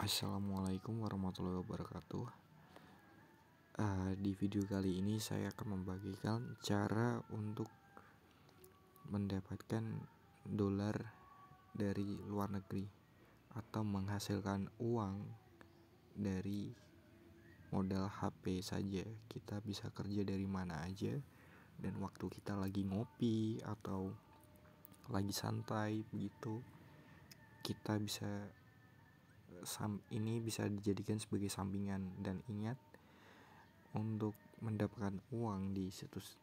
Assalamualaikum warahmatullahi wabarakatuh. Uh, di video kali ini saya akan membagikan cara untuk mendapatkan dolar dari luar negeri atau menghasilkan uang dari modal HP saja. Kita bisa kerja dari mana aja dan waktu kita lagi ngopi atau lagi santai begitu kita bisa sam ini bisa dijadikan sebagai sampingan dan ingat untuk mendapatkan uang di situs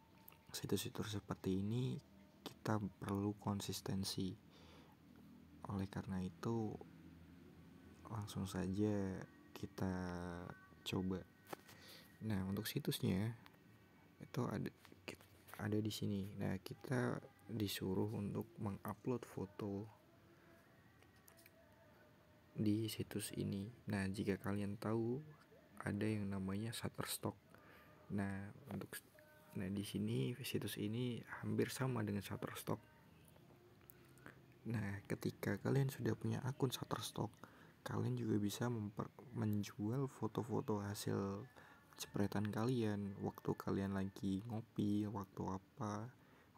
situs-situs seperti ini kita perlu konsistensi oleh karena itu langsung saja kita coba nah untuk situsnya itu ada ada di sini nah kita disuruh untuk mengupload foto di situs ini. Nah, jika kalian tahu ada yang namanya Shutterstock. Nah, untuk nah di sini situs ini hampir sama dengan Shutterstock. Nah, ketika kalian sudah punya akun Shutterstock, kalian juga bisa memper menjual foto-foto hasil jepretan kalian waktu kalian lagi ngopi, waktu apa,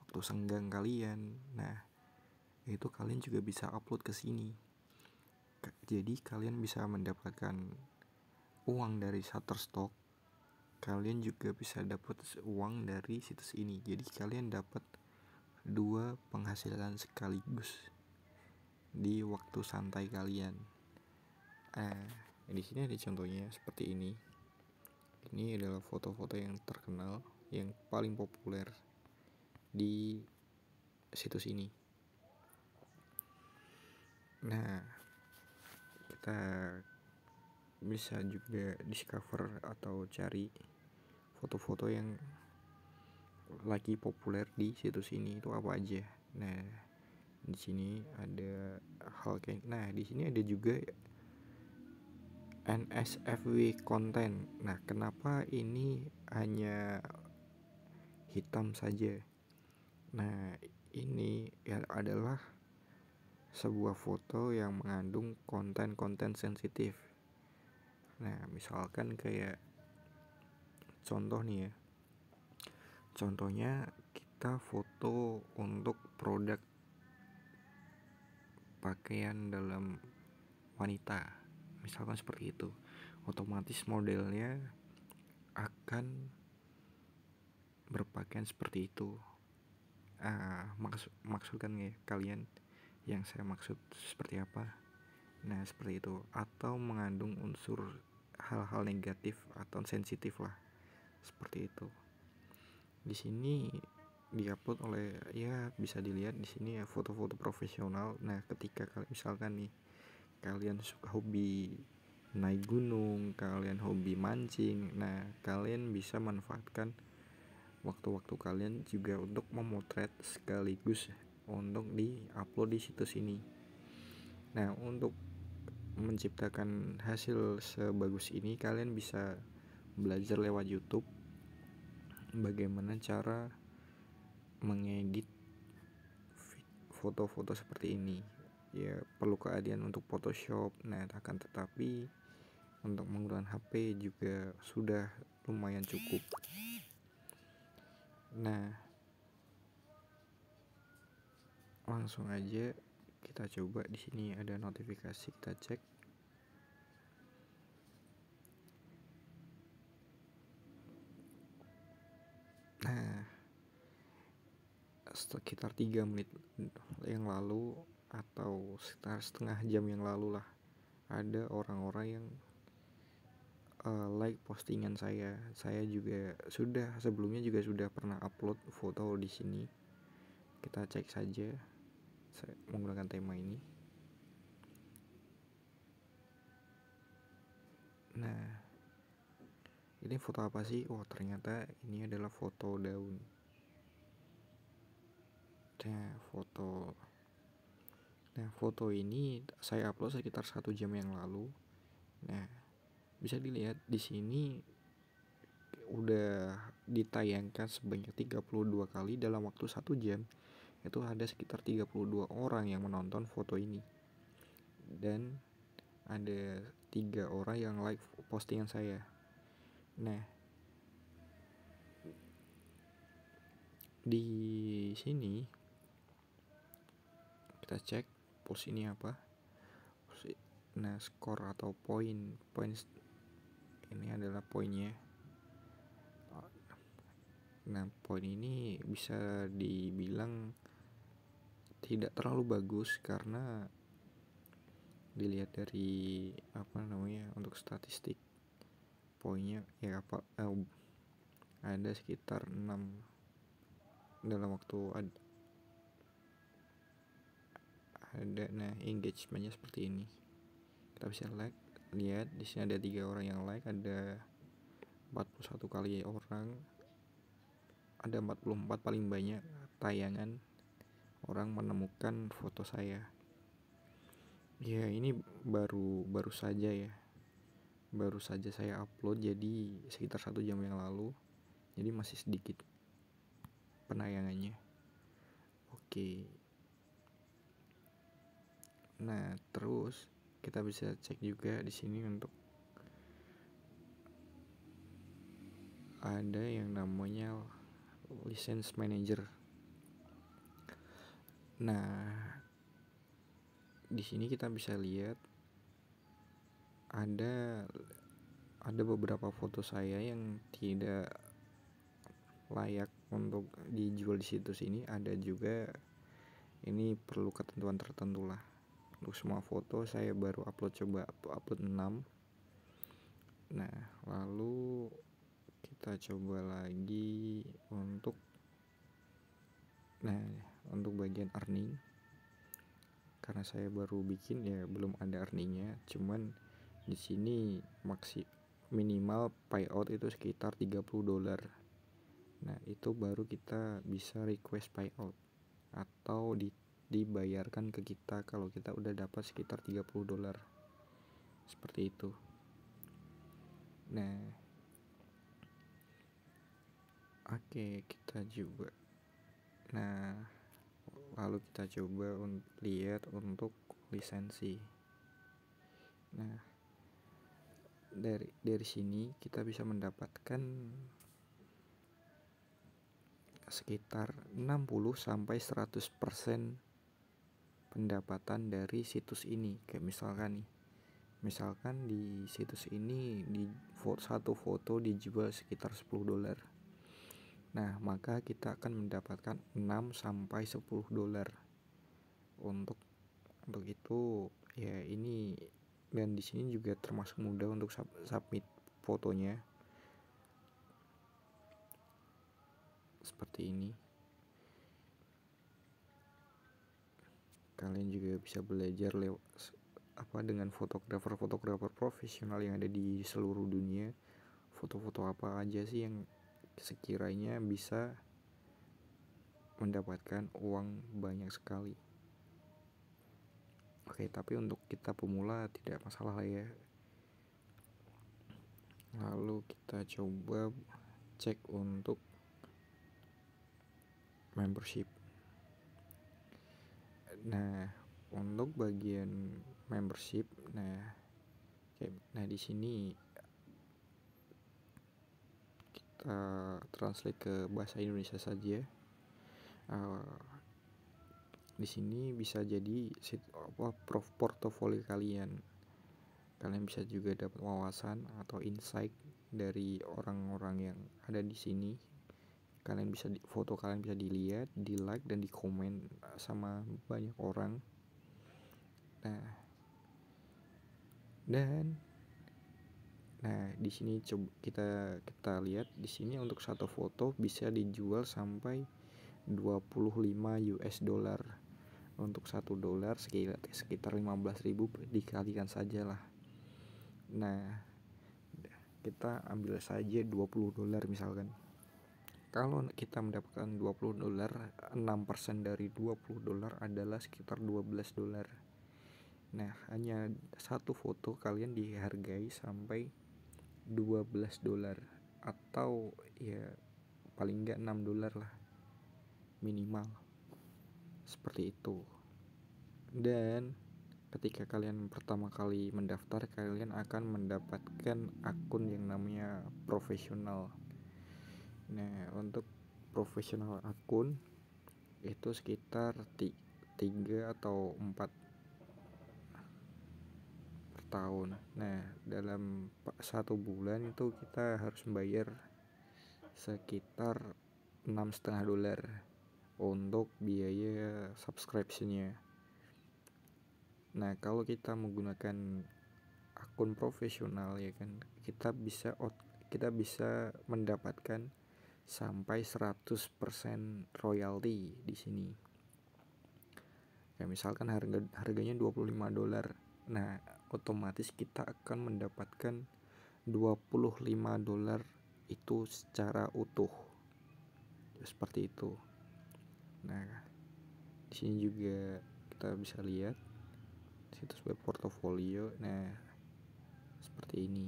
waktu senggang kalian. Nah, itu kalian juga bisa upload ke sini jadi kalian bisa mendapatkan uang dari Shutterstock kalian juga bisa dapat uang dari situs ini jadi kalian dapat dua penghasilan sekaligus di waktu santai kalian eh di sini ada contohnya seperti ini ini adalah foto-foto yang terkenal yang paling populer di situs ini nah kita bisa juga discover atau cari foto-foto yang lagi populer di situs ini itu apa aja. Nah, di sini ada hal kayak nah di sini ada juga NSFW konten. Nah, kenapa ini hanya hitam saja? Nah, ini ya adalah sebuah foto yang mengandung konten-konten sensitif. Nah, misalkan kayak contoh nih ya. Contohnya kita foto untuk produk pakaian dalam wanita. Misalkan seperti itu. Otomatis modelnya akan berpakaian seperti itu. Ah, maksud maksudkan ya kalian yang saya maksud seperti apa nah seperti itu atau mengandung unsur hal-hal negatif atau sensitif lah seperti itu di sini diupload oleh ya bisa dilihat di sini ya foto-foto profesional nah ketika kalian misalkan nih kalian suka hobi naik gunung kalian hobi mancing nah kalian bisa manfaatkan waktu-waktu kalian juga untuk memotret sekaligus untuk di-upload di situs ini. Nah, untuk menciptakan hasil sebagus ini kalian bisa belajar lewat YouTube bagaimana cara mengedit foto-foto seperti ini. Ya, perlu keahlian untuk Photoshop. Nah, akan tetapi untuk menggunakan HP juga sudah lumayan cukup. Nah, langsung aja kita coba di sini ada notifikasi kita cek nah sekitar 3 menit yang lalu atau sekitar setengah jam yang lalu lah ada orang-orang yang uh, like postingan saya saya juga sudah sebelumnya juga sudah pernah upload foto di sini kita cek saja saya menggunakan tema ini nah ini foto apa sih Oh ternyata ini adalah foto daun nah foto nah foto ini saya upload sekitar satu jam yang lalu nah bisa dilihat di sini udah ditayangkan sebanyak 32 kali dalam waktu satu jam itu ada sekitar 32 orang yang menonton foto ini dan ada tiga orang yang like postingan saya nah di sini kita cek post ini apa nah skor atau poin poin ini adalah poinnya nah poin ini bisa dibilang tidak terlalu bagus karena dilihat dari apa namanya untuk statistik poinnya ya apa eh, ada sekitar 6 dalam waktu ada ada nah engagementnya seperti ini kita bisa like lihat di sini ada tiga orang yang like ada 41 kali orang ada 44 paling banyak tayangan orang menemukan foto saya. Ya, ini baru baru saja ya. Baru saja saya upload jadi sekitar satu jam yang lalu. Jadi masih sedikit penayangannya. Oke. Nah, terus kita bisa cek juga di sini untuk ada yang namanya license manager Nah, di sini kita bisa lihat ada ada beberapa foto saya yang tidak layak untuk dijual di situs ini. Ada juga ini perlu ketentuan tertentu lah. Untuk semua foto saya baru upload coba upload 6. Nah, lalu kita coba lagi untuk nah untuk bagian earning karena saya baru bikin ya belum ada earningnya cuman di sini maksi minimal payout itu sekitar 30 dolar nah itu baru kita bisa request payout atau di, dibayarkan ke kita kalau kita udah dapat sekitar 30 dolar seperti itu nah oke okay, kita juga nah lalu kita coba un lihat untuk lisensi nah dari dari sini kita bisa mendapatkan sekitar 60 sampai 100% pendapatan dari situs ini kayak misalkan nih misalkan di situs ini di satu foto dijual sekitar 10 dolar Nah, maka kita akan mendapatkan 6 sampai 10 dolar. Untuk untuk itu ya ini dan di sini juga termasuk mudah untuk sub submit fotonya. Seperti ini. Kalian juga bisa belajar lewat apa dengan fotografer-fotografer profesional yang ada di seluruh dunia. Foto-foto apa aja sih yang sekiranya bisa mendapatkan uang banyak sekali. Oke, tapi untuk kita pemula tidak masalah lah ya. Lalu kita coba cek untuk membership. Nah, untuk bagian membership, nah, nah di sini Eh, translate ke bahasa Indonesia saja uh, di sini bisa jadi sit apa portofolio kalian kalian bisa juga dapat wawasan atau insight dari orang-orang yang ada di sini kalian bisa di, foto kalian bisa dilihat di like dan di komen sama banyak orang nah dan Nah, di sini coba kita kita lihat di sini untuk satu foto bisa dijual sampai 25 US dollar. Untuk satu dolar sekitar sekitar 15.000 dikalikan saja lah Nah, kita ambil saja 20 dolar misalkan. Kalau kita mendapatkan 20 dolar, 6% dari 20 dolar adalah sekitar 12 dolar. Nah, hanya satu foto kalian dihargai sampai 12 dolar atau ya paling nggak 6 dolar lah minimal seperti itu dan ketika kalian pertama kali mendaftar kalian akan mendapatkan akun yang namanya profesional nah untuk profesional akun itu sekitar 3 atau 4 tahun. nah dalam satu bulan itu kita harus membayar sekitar enam setengah dolar untuk biaya subscriptionnya nah kalau kita menggunakan akun profesional ya kan kita bisa kita bisa mendapatkan sampai 100% royalti di sini ya misalkan harga harganya 25 dolar nah otomatis kita akan mendapatkan 25 dolar itu secara utuh seperti itu nah di sini juga kita bisa lihat situs web portofolio nah seperti ini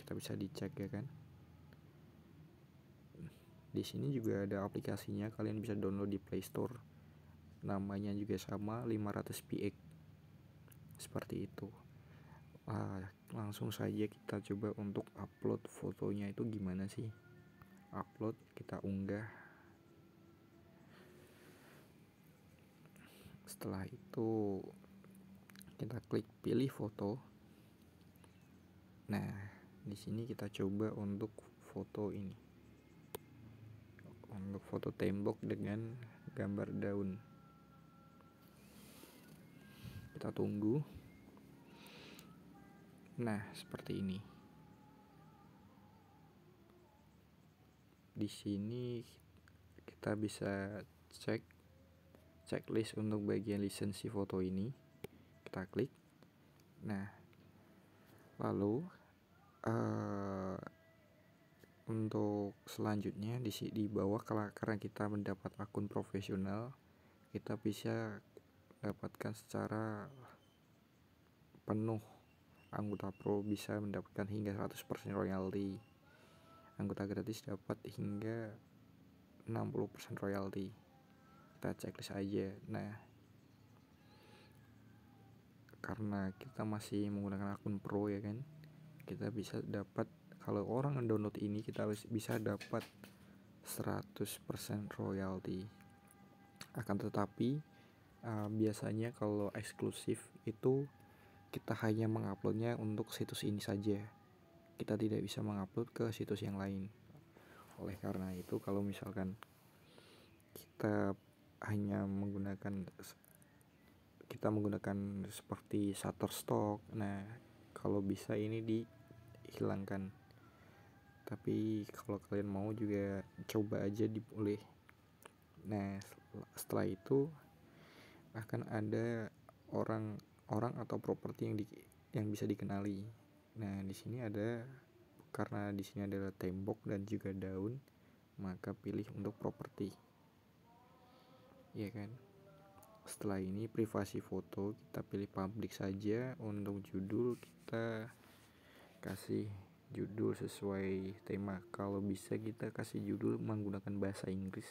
kita bisa dicek ya kan di sini juga ada aplikasinya kalian bisa download di Play Store namanya juga sama 500 px seperti itu ah, langsung saja kita coba untuk upload fotonya itu gimana sih upload kita unggah setelah itu kita klik pilih foto nah di sini kita coba untuk foto ini untuk foto tembok dengan gambar daun kita tunggu nah seperti ini di sini kita bisa cek checklist untuk bagian lisensi foto ini kita klik nah lalu uh, untuk selanjutnya di di bawah karena kita mendapat akun profesional kita bisa dapatkan secara penuh anggota pro bisa mendapatkan hingga 100% royalti anggota gratis dapat hingga 60% royalti kita checklist aja nah karena kita masih menggunakan akun pro ya kan kita bisa dapat kalau orang download ini kita bisa dapat 100% royalti akan tetapi uh, biasanya kalau eksklusif itu kita hanya menguploadnya untuk situs ini saja kita tidak bisa mengupload ke situs yang lain oleh karena itu kalau misalkan kita hanya menggunakan kita menggunakan seperti Shutterstock nah kalau bisa ini dihilangkan tapi kalau kalian mau juga coba aja dipulih nah setelah itu akan ada orang orang atau properti yang di, yang bisa dikenali nah di sini ada karena di sini adalah tembok dan juga daun maka pilih untuk properti Iya kan setelah ini privasi foto kita pilih public saja untuk judul kita kasih judul sesuai tema kalau bisa kita kasih judul menggunakan bahasa Inggris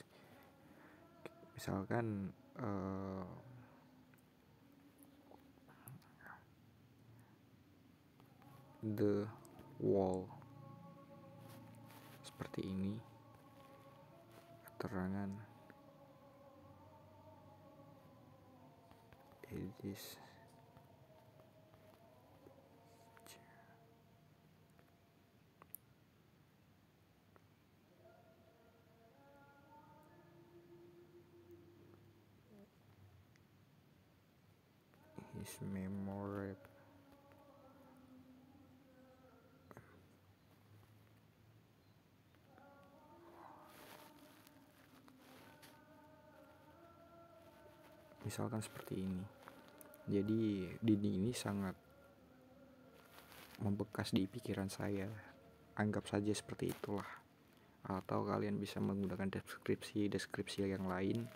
misalkan uh, the wall seperti ini keterangan edges his memory misalkan seperti ini jadi Dini ini sangat membekas di pikiran saya anggap saja seperti itulah atau kalian bisa menggunakan deskripsi deskripsi yang lain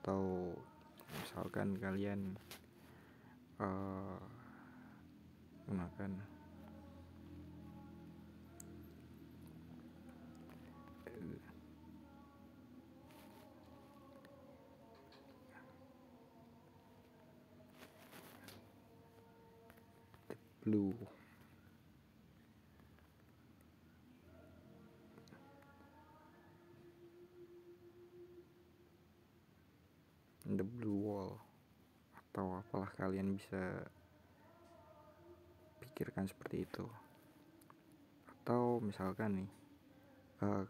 atau misalkan kalian uh, menggunakan blue the blue wall atau apalah kalian bisa pikirkan seperti itu atau misalkan nih uh,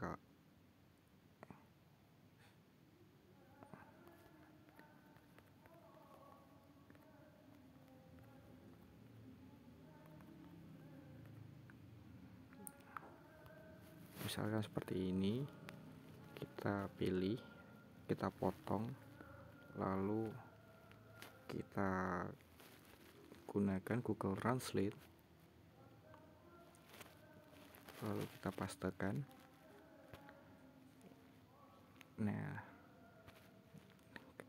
misalkan seperti ini kita pilih kita potong lalu kita gunakan Google Translate lalu kita pastekan nah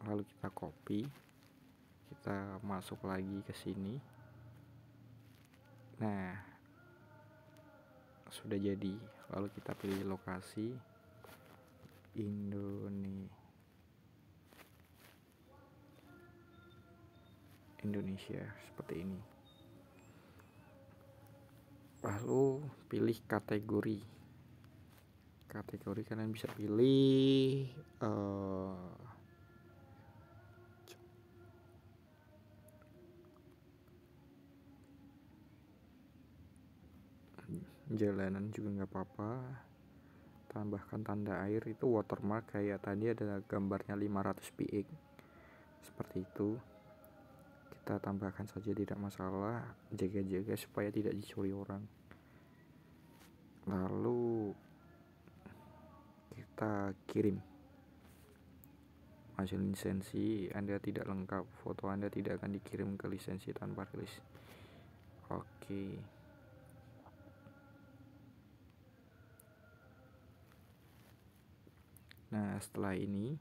lalu kita copy kita masuk lagi ke sini nah sudah jadi lalu kita pilih lokasi Indonesia Indonesia seperti ini lalu pilih kategori kategori kalian bisa pilih uh, jalanan juga nggak apa-apa tambahkan tanda air itu watermark kayak tadi ada gambarnya 500 px seperti itu kita tambahkan saja tidak masalah jaga-jaga supaya tidak dicuri orang lalu kita kirim hasil lisensi Anda tidak lengkap foto Anda tidak akan dikirim ke lisensi tanpa rilis oke okay. Nah, setelah ini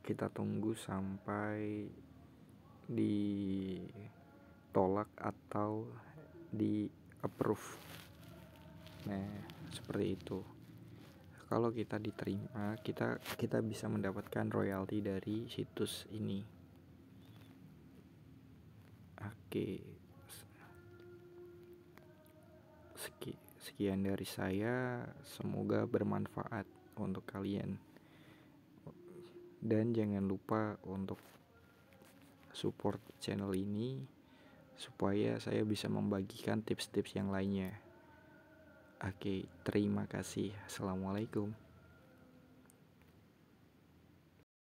kita tunggu sampai ditolak atau di approve. Nah, seperti itu. Kalau kita diterima, kita kita bisa mendapatkan royalti dari situs ini. Oke. Sekian Sekian dari saya, semoga bermanfaat untuk kalian. Dan jangan lupa untuk support channel ini supaya saya bisa membagikan tips-tips yang lainnya. Oke, terima kasih. Assalamualaikum.